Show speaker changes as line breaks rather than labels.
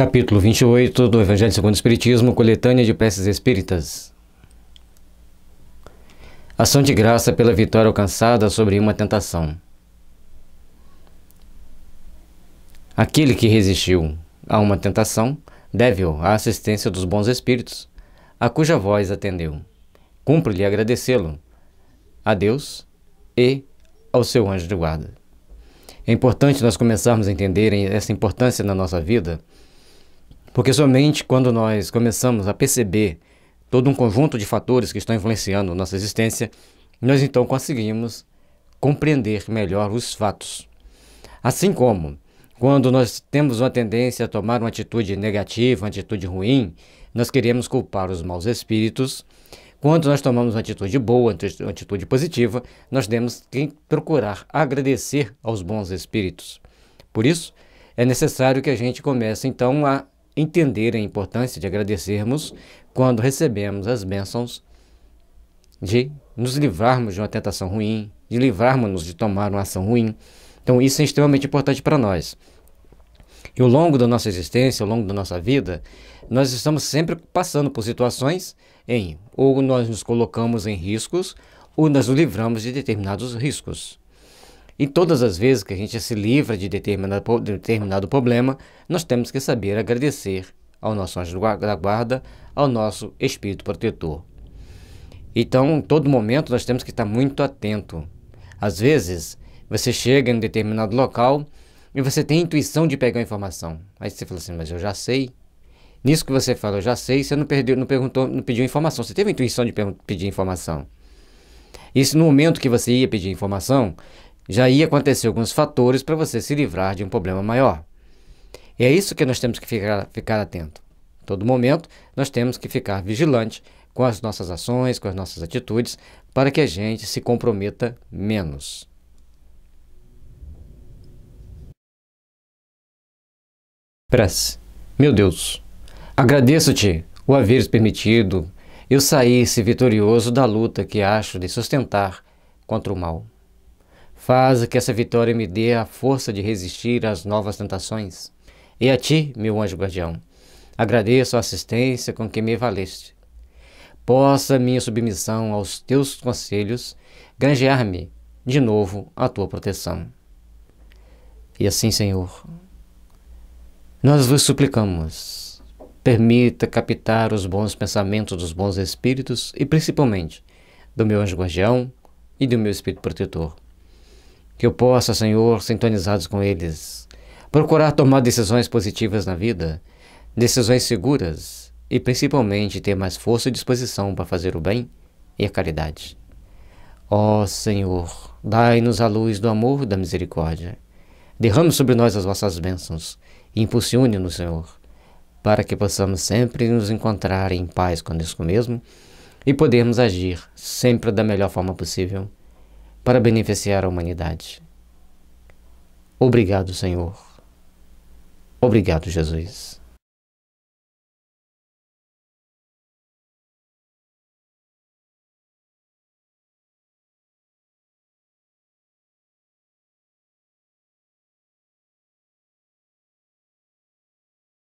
Capítulo 28 do Evangelho segundo o Espiritismo, coletânea de peças espíritas. Ação de graça pela vitória alcançada sobre uma tentação. Aquele que resistiu a uma tentação deve-o à assistência dos bons espíritos, a cuja voz atendeu. Cumpre-lhe agradecê-lo a Deus e ao seu anjo de guarda. É importante nós começarmos a entender essa importância na nossa vida porque somente quando nós começamos a perceber todo um conjunto de fatores que estão influenciando nossa existência, nós então conseguimos compreender melhor os fatos. Assim como quando nós temos uma tendência a tomar uma atitude negativa, uma atitude ruim, nós queremos culpar os maus espíritos. Quando nós tomamos uma atitude boa, uma atitude positiva, nós temos que procurar agradecer aos bons espíritos. Por isso, é necessário que a gente comece então a entender a importância de agradecermos quando recebemos as bênçãos, de nos livrarmos de uma tentação ruim, de livrarmos-nos de tomar uma ação ruim. Então, isso é extremamente importante para nós. E ao longo da nossa existência, ao longo da nossa vida, nós estamos sempre passando por situações em ou nós nos colocamos em riscos ou nós nos livramos de determinados riscos. E todas as vezes que a gente se livra de determinado, determinado problema, nós temos que saber agradecer ao nosso anjo da guarda, ao nosso espírito protetor. Então, em todo momento, nós temos que estar muito atento. Às vezes, você chega em um determinado local e você tem a intuição de pegar a informação. Aí você fala assim, mas eu já sei. Nisso que você fala, eu já sei, você não, perdeu, não, perguntou, não pediu informação. Você teve a intuição de pedir informação. Isso no momento que você ia pedir informação, já ia acontecer alguns fatores para você se livrar de um problema maior. E é isso que nós temos que ficar, ficar atento. Todo momento nós temos que ficar vigilante com as nossas ações, com as nossas atitudes, para que a gente se comprometa menos. Prece. Meu Deus, agradeço-te o haveres permitido eu sair-se vitorioso da luta que acho de sustentar contra o mal. Faz que essa vitória me dê a força de resistir às novas tentações. E a ti, meu anjo guardião, agradeço a assistência com que me valeste. Possa minha submissão aos teus conselhos granjear-me de novo a tua proteção. E assim, Senhor, nós vos suplicamos, permita captar os bons pensamentos dos bons espíritos e principalmente do meu anjo guardião e do meu espírito protetor que eu possa, Senhor, sintonizados com eles, procurar tomar decisões positivas na vida, decisões seguras e principalmente ter mais força e disposição para fazer o bem e a caridade. Ó oh, Senhor, dai-nos a luz do amor e da misericórdia. Derrame sobre nós as vossas bênçãos e impulsione-nos, Senhor, para que possamos sempre nos encontrar em paz conosco mesmo e podermos agir sempre da melhor forma possível para beneficiar a humanidade. Obrigado, Senhor. Obrigado, Jesus.